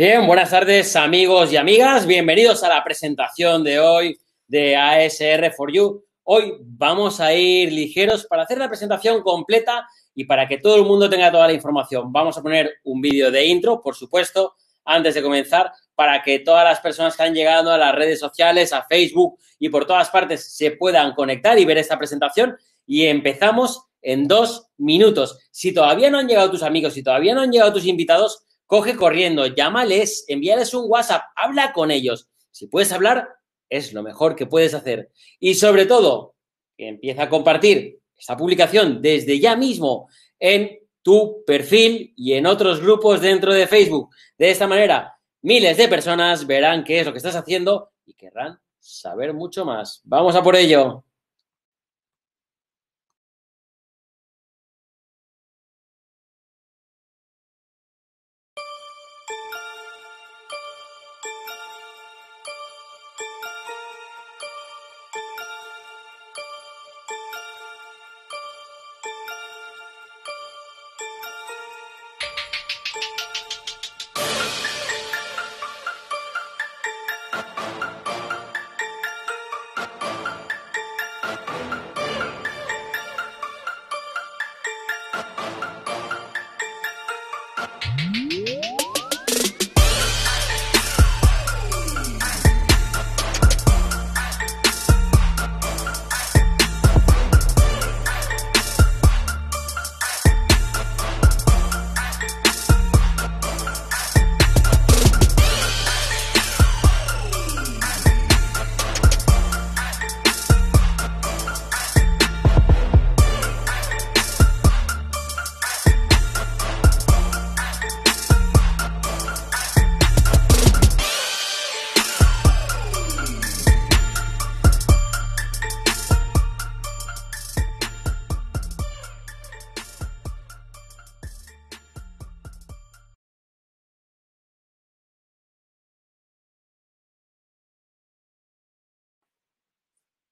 Bien, buenas tardes amigos y amigas, bienvenidos a la presentación de hoy de ASR4U. Hoy vamos a ir ligeros para hacer la presentación completa y para que todo el mundo tenga toda la información. Vamos a poner un vídeo de intro, por supuesto, antes de comenzar, para que todas las personas que han llegado a las redes sociales, a Facebook y por todas partes se puedan conectar y ver esta presentación. Y empezamos en dos minutos. Si todavía no han llegado tus amigos, si todavía no han llegado tus invitados, coge corriendo, llámales, envíales un WhatsApp, habla con ellos. Si puedes hablar, es lo mejor que puedes hacer. Y sobre todo, empieza a compartir esta publicación desde ya mismo en tu perfil y en otros grupos dentro de Facebook. De esta manera, miles de personas verán qué es lo que estás haciendo y querrán saber mucho más. Vamos a por ello.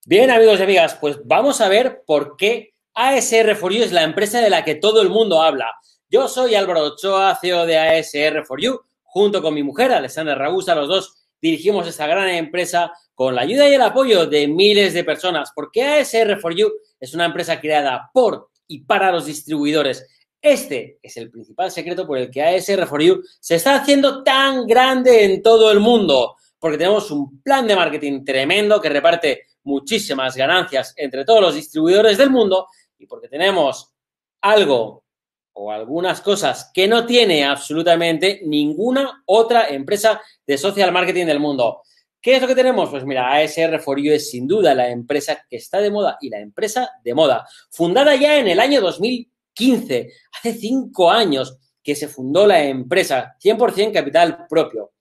Bien, amigos y amigas, pues vamos a ver por qué ASR for You es la empresa de la que todo el mundo habla. Yo soy Álvaro Ochoa, CEO de ASR for You, junto con mi mujer, Alessandra Ragusa, los dos dirigimos esta gran empresa con la ayuda y el apoyo de miles de personas, porque ASR for You es una empresa creada por y para los distribuidores. Este es el principal secreto por el que ASR for You se está haciendo tan grande en todo el mundo, porque tenemos un plan de marketing tremendo que reparte muchísimas ganancias entre todos los distribuidores del mundo y porque tenemos algo o algunas cosas que no tiene absolutamente ninguna otra empresa de social marketing del mundo. ¿Qué es lo que tenemos? Pues mira, ASR for You es sin duda la empresa que está de moda y la empresa de moda, fundada ya en el año 2015, hace cinco años que se fundó la empresa, 100% capital propio.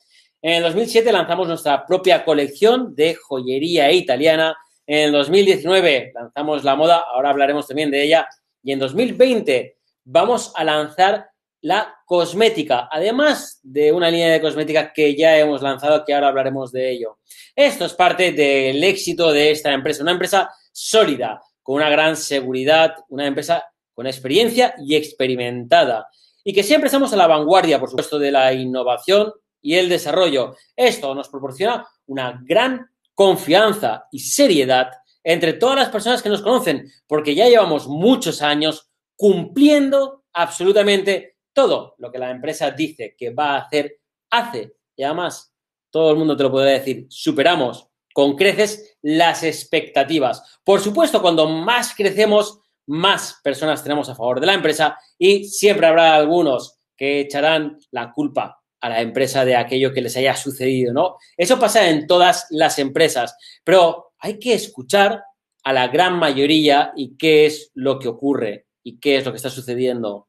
En el 2007 lanzamos nuestra propia colección de joyería italiana. En el 2019 lanzamos la moda, ahora hablaremos también de ella. Y en 2020 vamos a lanzar la cosmética, además de una línea de cosmética que ya hemos lanzado, que ahora hablaremos de ello. Esto es parte del éxito de esta empresa, una empresa sólida, con una gran seguridad, una empresa con experiencia y experimentada, y que siempre estamos a la vanguardia, por supuesto, de la innovación, y el desarrollo. Esto nos proporciona una gran confianza y seriedad entre todas las personas que nos conocen, porque ya llevamos muchos años cumpliendo absolutamente todo lo que la empresa dice que va a hacer, hace. Y además, todo el mundo te lo puede decir, superamos con creces las expectativas. Por supuesto, cuando más crecemos, más personas tenemos a favor de la empresa y siempre habrá algunos que echarán la culpa a la empresa de aquello que les haya sucedido, ¿no? Eso pasa en todas las empresas, pero hay que escuchar a la gran mayoría y qué es lo que ocurre y qué es lo que está sucediendo.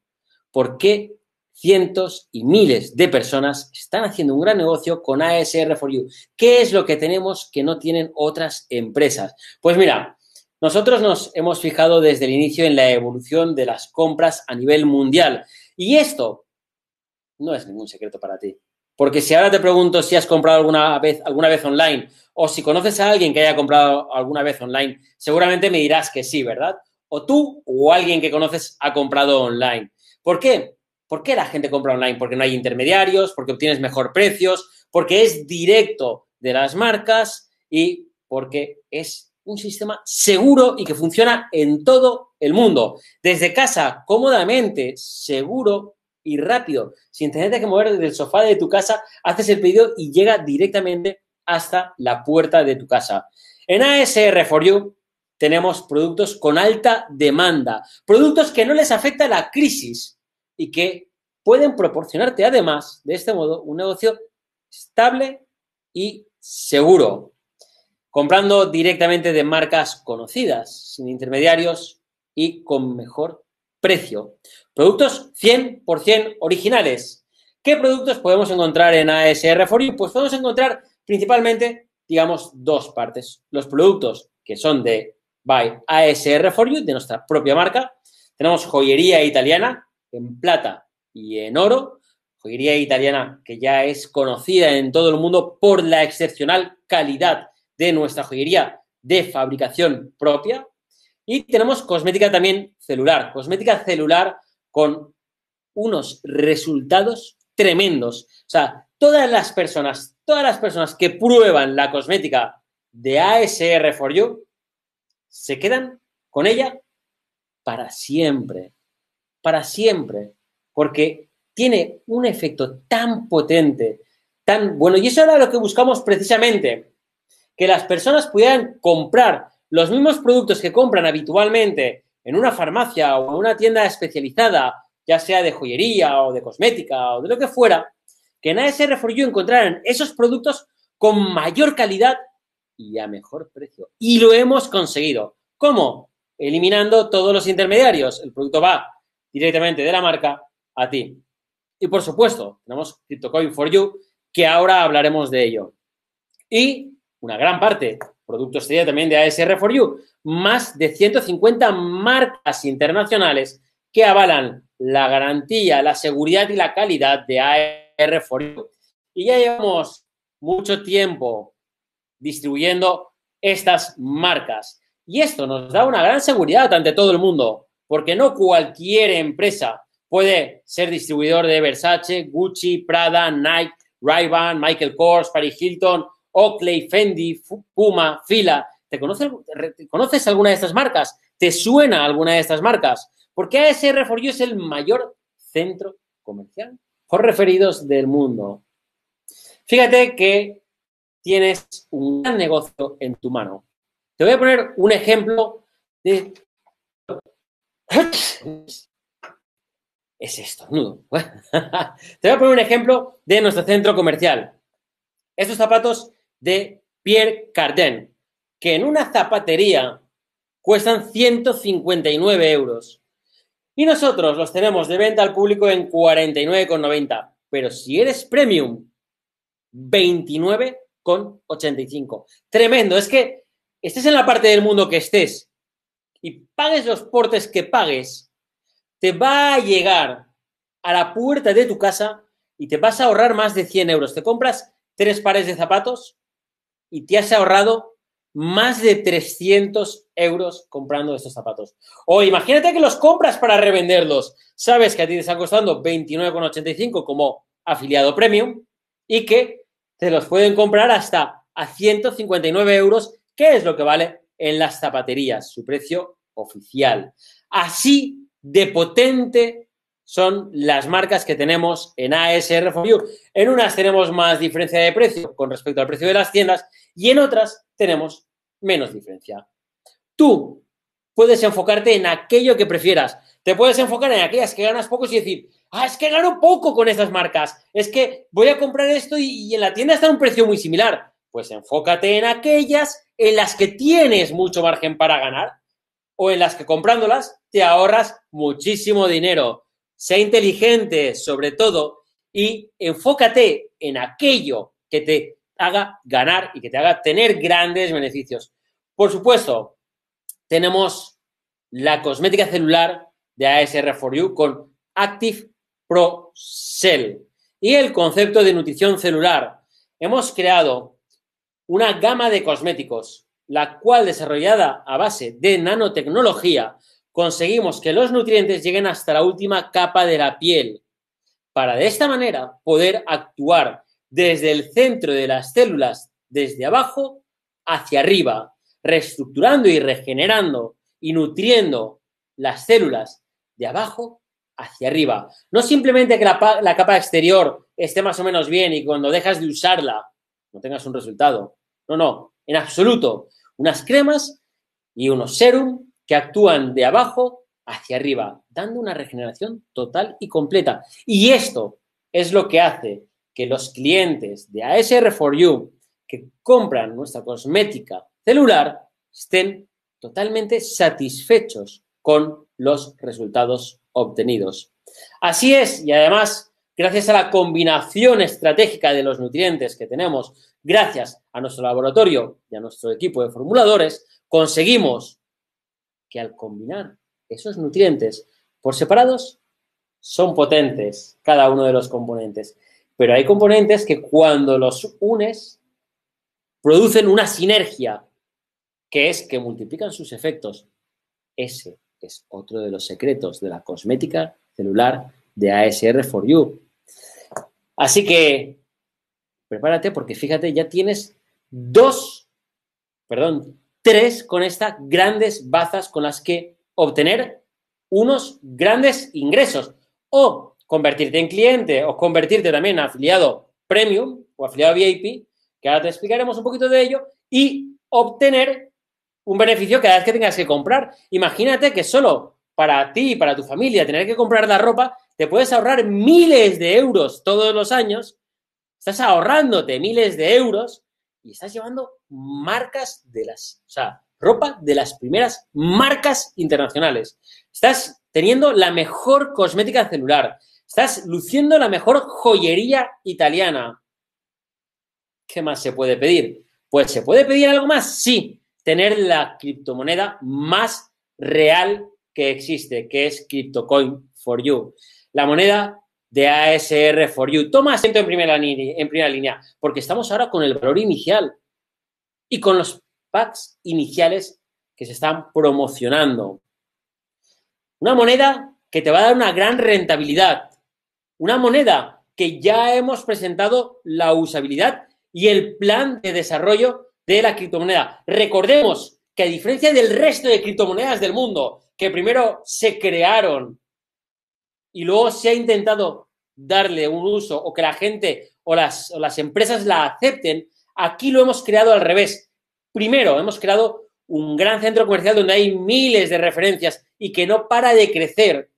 ¿Por qué cientos y miles de personas están haciendo un gran negocio con asr for you qué es lo que tenemos que no tienen otras empresas? Pues mira, nosotros nos hemos fijado desde el inicio en la evolución de las compras a nivel mundial y esto no es ningún secreto para ti. Porque si ahora te pregunto si has comprado alguna vez, alguna vez online o si conoces a alguien que haya comprado alguna vez online, seguramente me dirás que sí, ¿verdad? O tú o alguien que conoces ha comprado online. ¿Por qué? ¿Por qué la gente compra online? Porque no hay intermediarios, porque obtienes mejor precios, porque es directo de las marcas y porque es un sistema seguro y que funciona en todo el mundo. Desde casa, cómodamente, seguro y rápido. Sin tener que mover desde el sofá de tu casa, haces el pedido y llega directamente hasta la puerta de tu casa. En ASR4U tenemos productos con alta demanda, productos que no les afecta la crisis y que pueden proporcionarte además, de este modo, un negocio estable y seguro, comprando directamente de marcas conocidas, sin intermediarios y con mejor precio. Productos 100% originales. ¿Qué productos podemos encontrar en ASR for You? Pues podemos encontrar principalmente, digamos, dos partes. Los productos que son de by ASR for You, de nuestra propia marca. Tenemos joyería italiana en plata y en oro. Joyería italiana que ya es conocida en todo el mundo por la excepcional calidad de nuestra joyería de fabricación propia. Y tenemos cosmética también celular, cosmética celular con unos resultados tremendos. O sea, todas las personas, todas las personas que prueban la cosmética de asr for you se quedan con ella para siempre, para siempre, porque tiene un efecto tan potente, tan bueno. Y eso era lo que buscamos precisamente, que las personas pudieran comprar los mismos productos que compran habitualmente en una farmacia o en una tienda especializada, ya sea de joyería o de cosmética o de lo que fuera, que en ASR 4 u encontraran esos productos con mayor calidad y a mejor precio. Y lo hemos conseguido. ¿Cómo? Eliminando todos los intermediarios. El producto va directamente de la marca a ti. Y por supuesto, tenemos CryptoCoin for You, que ahora hablaremos de ello. Y una gran parte Productos sería también de ASR4U, más de 150 marcas internacionales que avalan la garantía, la seguridad y la calidad de AR4U. Y ya llevamos mucho tiempo distribuyendo estas marcas. Y esto nos da una gran seguridad ante todo el mundo, porque no cualquier empresa puede ser distribuidor de Versace, Gucci, Prada, Nike, Ray-Ban, Michael Kors, Paris Hilton, Oakley, Fendi, Puma, Fila. ¿Te conoces, conoces alguna de estas marcas? ¿Te suena alguna de estas marcas? Porque ASR4U es el mayor centro comercial por referidos del mundo. Fíjate que tienes un gran negocio en tu mano. Te voy a poner un ejemplo de... Es nudo. Te voy a poner un ejemplo de nuestro centro comercial. Estos zapatos de Pierre Cardin, que en una zapatería cuestan 159 euros. Y nosotros los tenemos de venta al público en 49,90. Pero si eres premium, 29,85. Tremendo. Es que estés en la parte del mundo que estés y pagues los portes que pagues, te va a llegar a la puerta de tu casa y te vas a ahorrar más de 100 euros. Te compras tres pares de zapatos y te has ahorrado más de 300 euros comprando estos zapatos. O imagínate que los compras para revenderlos. Sabes que a ti te están costando 29,85 como afiliado premium y que te los pueden comprar hasta a 159 euros, que es lo que vale en las zapaterías, su precio oficial. Así de potente son las marcas que tenemos en ASR for En unas tenemos más diferencia de precio con respecto al precio de las tiendas y en otras tenemos menos diferencia. Tú puedes enfocarte en aquello que prefieras. Te puedes enfocar en aquellas que ganas poco y decir, ah, es que gano poco con estas marcas. Es que voy a comprar esto y, en la tienda está un precio muy similar. Pues enfócate en aquellas en las que tienes mucho margen para ganar o en las que comprándolas te ahorras muchísimo dinero. Sé inteligente sobre todo y enfócate en aquello que te haga ganar y que te haga tener grandes beneficios. Por supuesto, tenemos la cosmética celular de ASR4U con Active Pro Cell y el concepto de nutrición celular. Hemos creado una gama de cosméticos, la cual desarrollada a base de nanotecnología, conseguimos que los nutrientes lleguen hasta la última capa de la piel, para de esta manera poder actuar desde el centro de las células, desde abajo hacia arriba, reestructurando y regenerando y nutriendo las células de abajo hacia arriba. No simplemente que la, capa exterior esté más o menos bien y cuando dejas de usarla no tengas un resultado. No, no, en absoluto. Unas cremas y unos serum que actúan de abajo hacia arriba, dando una regeneración total y completa. Y esto es lo que hace que los clientes de ASR4U que compran nuestra cosmética celular estén totalmente satisfechos con los resultados obtenidos. Así es, y además, gracias a la combinación estratégica de los nutrientes que tenemos, gracias a nuestro laboratorio y a nuestro equipo de formuladores, conseguimos que al combinar esos nutrientes por separados, son potentes cada uno de los componentes. Pero hay componentes que cuando los unes, producen una sinergia, que es que multiplican sus efectos. Ese es otro de los secretos de la cosmética celular de ASR4U. Así que prepárate porque fíjate, ya tienes dos, perdón, tres con estas grandes bazas con las que obtener unos grandes ingresos. O convertirte en cliente o convertirte también en afiliado premium o afiliado VIP, que ahora te explicaremos un poquito de ello, y obtener un beneficio cada vez que tengas que comprar. Imagínate que solo para ti y para tu familia tener que comprar la ropa, te puedes ahorrar miles de euros todos los años, estás ahorrándote miles de euros y estás llevando marcas de las, o sea, ropa de las primeras marcas internacionales. Estás teniendo la mejor cosmética celular. Estás luciendo la mejor joyería italiana. ¿Qué más se puede pedir? Pues se puede pedir algo más, sí, tener la criptomoneda más real que existe, que es CryptoCoin for You, la moneda de ASR for You. Toma asiento en primera, en primera línea, porque estamos ahora con el valor inicial y con los packs iniciales que se están promocionando. Una moneda que te va a dar una gran rentabilidad. Una moneda que ya hemos presentado la usabilidad y el plan de desarrollo de la criptomoneda. Recordemos que a diferencia del resto de criptomonedas del mundo, que primero se crearon y luego se ha intentado darle un uso o que la gente o las, las empresas la acepten, aquí lo hemos creado al revés. Primero, hemos creado un gran centro comercial donde hay miles de referencias y que no para de crecer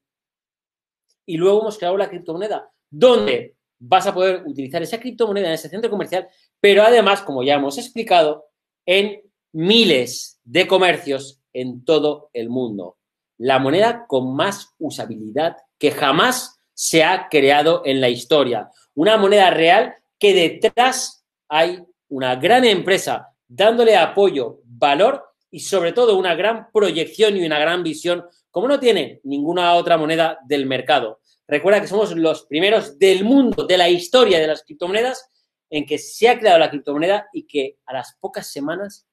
y luego hemos creado la criptomoneda, donde vas a poder utilizar esa criptomoneda en ese centro comercial, pero además, como ya hemos explicado, en miles de comercios en todo el mundo. La moneda con más usabilidad que jamás se ha creado en la historia. Una moneda real que detrás hay una gran empresa dándole apoyo, valor y sobre todo una gran proyección y una gran visión como no tiene ninguna otra moneda del mercado. Recuerda que somos los primeros del mundo, de la historia de las criptomonedas, en que se ha creado la criptomoneda y que a las pocas semanas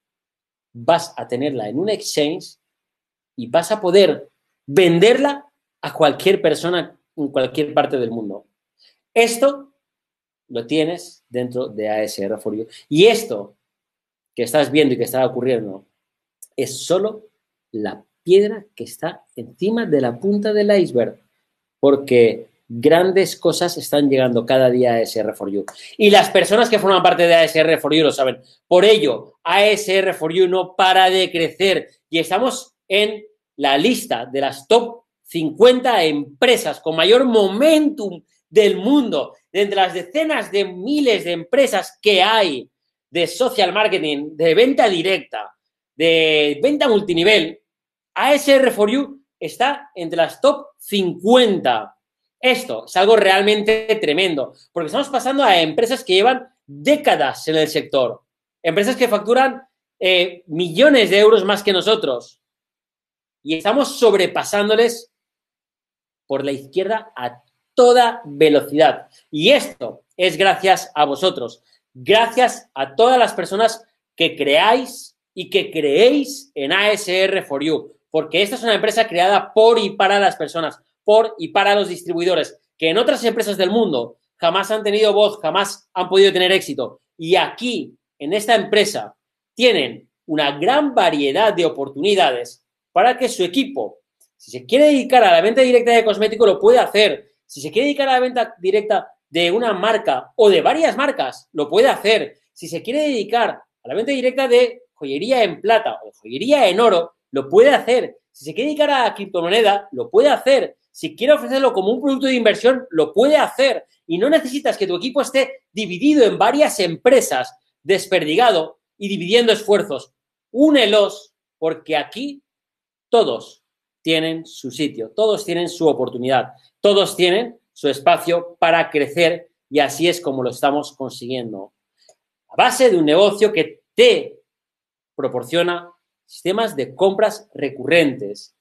vas a tenerla en un exchange y vas a poder venderla a cualquier persona en cualquier parte del mundo. Esto lo tienes dentro de ASR for Y esto que estás viendo y que está ocurriendo es solo la piedra que está encima de la punta del iceberg, porque grandes cosas están llegando cada día a ASR4U. Y las personas que forman parte de ASR4U lo saben. Por ello, ASR4U no para de crecer y estamos en la lista de las top 50 empresas con mayor momentum del mundo, entre las decenas de miles de empresas que hay de social marketing, de venta directa, de venta multinivel, ASR4U está entre las top 50. Esto es algo realmente tremendo, porque estamos pasando a empresas que llevan décadas en el sector, empresas que facturan eh, millones de euros más que nosotros. Y estamos sobrepasándoles por la izquierda a toda velocidad. Y esto es gracias a vosotros, gracias a todas las personas que creáis y que creéis en ASR4U porque esta es una empresa creada por y para las personas, por y para los distribuidores, que en otras empresas del mundo jamás han tenido voz, jamás han podido tener éxito. Y aquí, en esta empresa, tienen una gran variedad de oportunidades para que su equipo, si se quiere dedicar a la venta directa de cosméticos, lo puede hacer. Si se quiere dedicar a la venta directa de una marca o de varias marcas, lo puede hacer. Si se quiere dedicar a la venta directa de joyería en plata o joyería en oro, lo puede hacer. Si se quiere dedicar a criptomoneda, lo puede hacer. Si quiere ofrecerlo como un producto de inversión, lo puede hacer. Y no necesitas que tu equipo esté dividido en varias empresas, desperdigado y dividiendo esfuerzos. Únelos, porque aquí todos tienen su sitio, todos tienen su oportunidad, todos tienen su espacio para crecer y así es como lo estamos consiguiendo. A base de un negocio que te proporciona sistemas de compras recurrentes.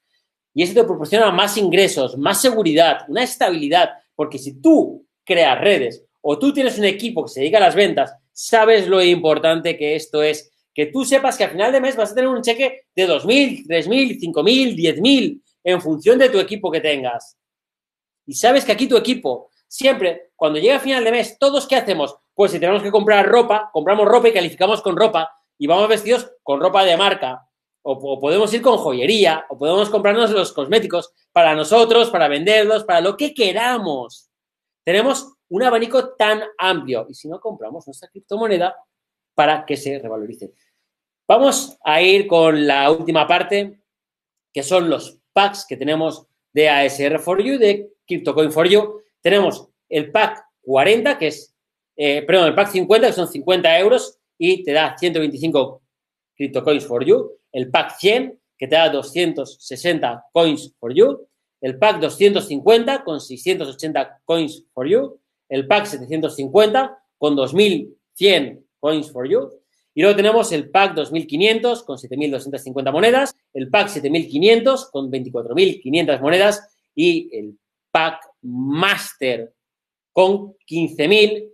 Y eso te proporciona más ingresos, más seguridad, una estabilidad, porque si tú creas redes o tú tienes un equipo que se dedica a las ventas, sabes lo importante que esto es. Que tú sepas que al final de mes vas a tener un cheque de 2.000, 3.000, 5.000, 10.000 en función de tu equipo que tengas. Y sabes que aquí tu equipo, siempre, cuando llega a final de mes, todos qué hacemos? Pues si tenemos que comprar ropa, compramos ropa y calificamos con ropa y vamos vestidos con ropa de marca o, podemos ir con joyería, o podemos comprarnos los cosméticos para nosotros, para venderlos, para lo que queramos. Tenemos un abanico tan amplio. Y si no compramos nuestra criptomoneda para que se revalorice. Vamos a ir con la última parte, que son los packs que tenemos de ASR for You, de CryptoCoin for You. Tenemos el pack 40, que es, eh, perdón, el pack 50, que son 50 euros y te da 125 CryptoCoins for You el pack 100, que te da 260 coins for you, el pack 250 con 680 coins for you, el pack 750 con 2100 coins for you, y luego tenemos el pack 2500 con 7250 monedas, el pack 7500 con 24500 monedas y el pack master con 15000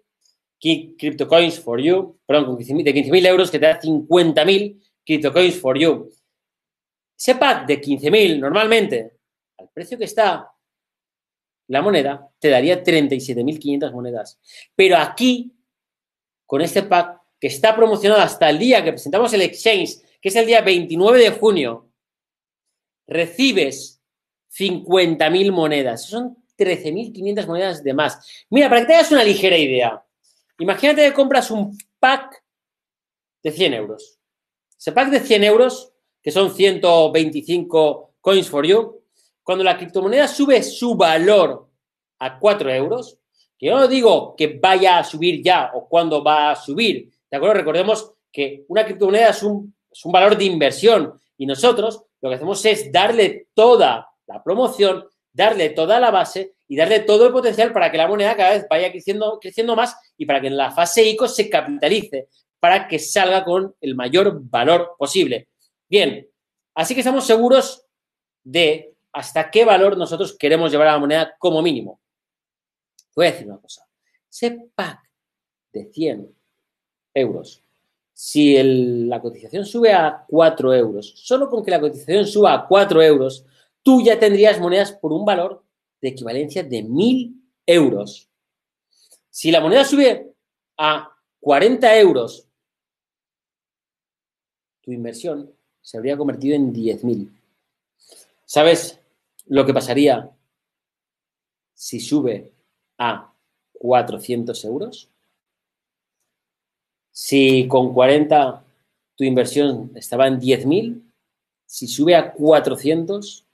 crypto coins for you, perdón, de 15.000 euros que te da 50.000 CryptoCoins for You. Ese pack de 15.000 normalmente, al precio que está la moneda, te daría 37.500 monedas. Pero aquí, con este pack que está promocionado hasta el día que presentamos el exchange, que es el día 29 de junio, recibes 50.000 monedas. Son 13.500 monedas de más. Mira, para que te hagas una ligera idea, imagínate que compras un pack de 100 euros. Se pack de 100 euros, que son 125 coins for you, cuando la criptomoneda sube su valor a 4 euros, que yo no digo que vaya a subir ya o cuándo va a subir, ¿de acuerdo? Recordemos que una criptomoneda es un, es un valor de inversión y nosotros lo que hacemos es darle toda la promoción, darle toda la base y darle todo el potencial para que la moneda cada vez vaya creciendo, creciendo más y para que en la fase ICO se capitalice, para que salga con el mayor valor posible. Bien, así que estamos seguros de hasta qué valor nosotros queremos llevar a la moneda como mínimo. Voy a decir una cosa. Ese pack de 100 euros, si la cotización sube a 4 euros, solo con que la cotización suba a 4 euros, tú ya tendrías monedas por un valor de equivalencia de 1000 euros. Si la moneda sube a 40 euros tu inversión se habría convertido en 10.000. ¿Sabes lo que pasaría si sube a 400 euros? Si con 40 tu inversión estaba en 10.000, si sube a 400,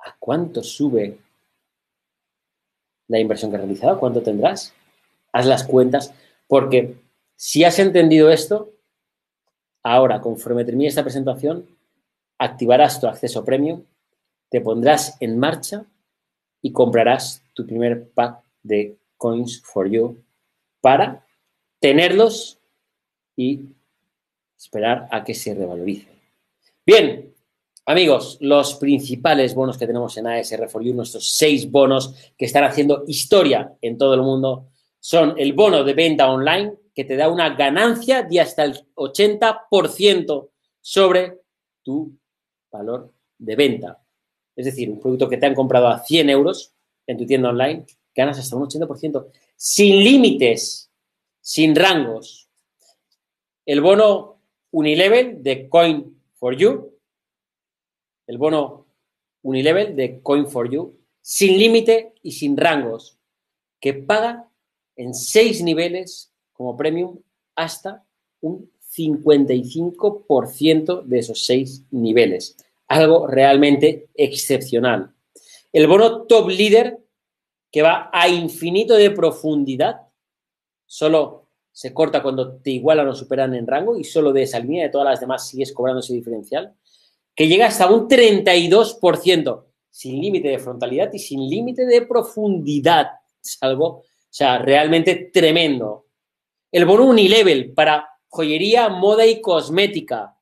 ¿a cuánto sube la inversión que has realizado? ¿Cuánto tendrás? Haz las cuentas, porque si has entendido esto, Ahora, conforme termine esta presentación, activarás tu acceso premium, te pondrás en marcha y comprarás tu primer pack de Coins for You para tenerlos y esperar a que se revalorice. Bien, amigos, los principales bonos que tenemos en ASR for You, nuestros seis bonos que están haciendo historia en todo el mundo, son el bono de venta online, que te da una ganancia de hasta el 80% sobre tu valor de venta. Es decir, un producto que te han comprado a 100 euros en tu tienda online, ganas hasta un 80%, sin límites, sin rangos. El bono Unilevel de Coin for You, el bono Unilevel de Coin for You, sin límite y sin rangos, que paga en seis niveles como premium hasta un 55% de esos seis niveles. Algo realmente excepcional. El bono top leader, que va a infinito de profundidad, solo se corta cuando te igualan o superan en rango y solo de esa línea de todas las demás sigues cobrando ese diferencial, que llega hasta un 32%, sin límite de frontalidad y sin límite de profundidad. Es algo, o sea, realmente tremendo. El bono Unilevel para joyería, moda y cosmética.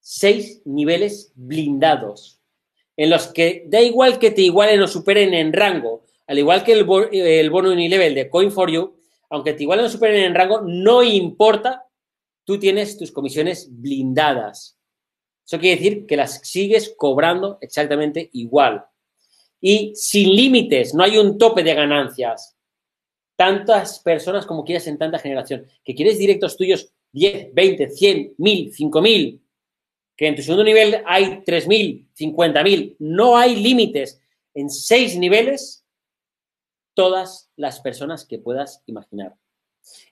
Seis niveles blindados, en los que da igual que te igualen o superen en rango, al igual que el, bono Unilevel de coin for you aunque te igualen o superen en rango, no importa, tú tienes tus comisiones blindadas. Eso quiere decir que las sigues cobrando exactamente igual. Y sin límites, no hay un tope de ganancias tantas personas como quieras en tanta generación. Que quieres directos tuyos 10, 20, 100, 1000, 5000. Que en tu segundo nivel hay 3000, 50000. No hay límites. En seis niveles, todas las personas que puedas imaginar.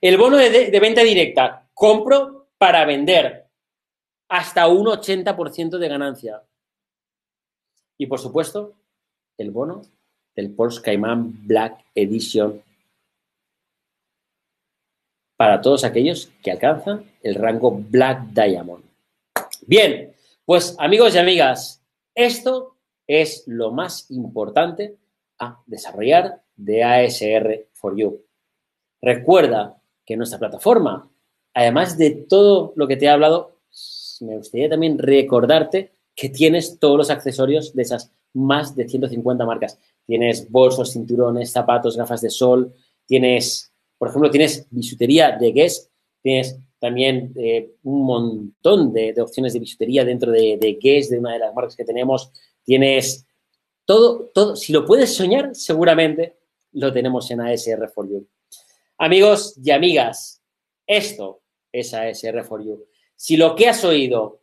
El bono de, venta directa, compro para vender hasta un 80% de ganancia. Y por supuesto, el bono del Porsche Cayman Black Edition para todos aquellos que alcanzan el rango Black Diamond. Bien, pues amigos y amigas, esto es lo más importante a desarrollar de ASR for You. Recuerda que nuestra plataforma, además de todo lo que te he hablado, me gustaría también recordarte que tienes todos los accesorios de esas más de 150 marcas. Tienes bolsos, cinturones, zapatos, gafas de sol, tienes por ejemplo, tienes bisutería de Guess, tienes también eh, un montón de, opciones de bisutería dentro de, Guess, de una de las marcas que tenemos. Tienes todo, todo. Si lo puedes soñar, seguramente lo tenemos en ASR 4 u Amigos y amigas, esto es ASR 4 u Si lo que has oído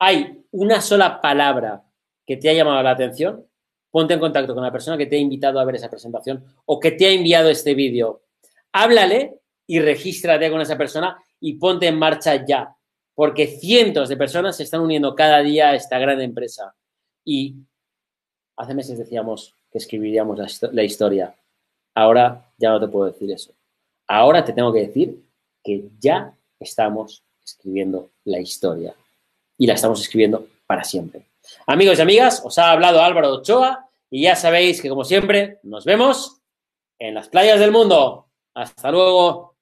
hay una sola palabra que te ha llamado la atención, ponte en contacto con la persona que te ha invitado a ver esa presentación o que te ha enviado este vídeo háblale y regístrate con esa persona y ponte en marcha ya, porque cientos de personas se están uniendo cada día a esta gran empresa. Y hace meses decíamos que escribiríamos la, historia. Ahora ya no te puedo decir eso. Ahora te tengo que decir que ya estamos escribiendo la historia y la estamos escribiendo para siempre. Amigos y amigas, os ha hablado Álvaro Ochoa y ya sabéis que como siempre nos vemos en las playas del mundo. Hasta luego.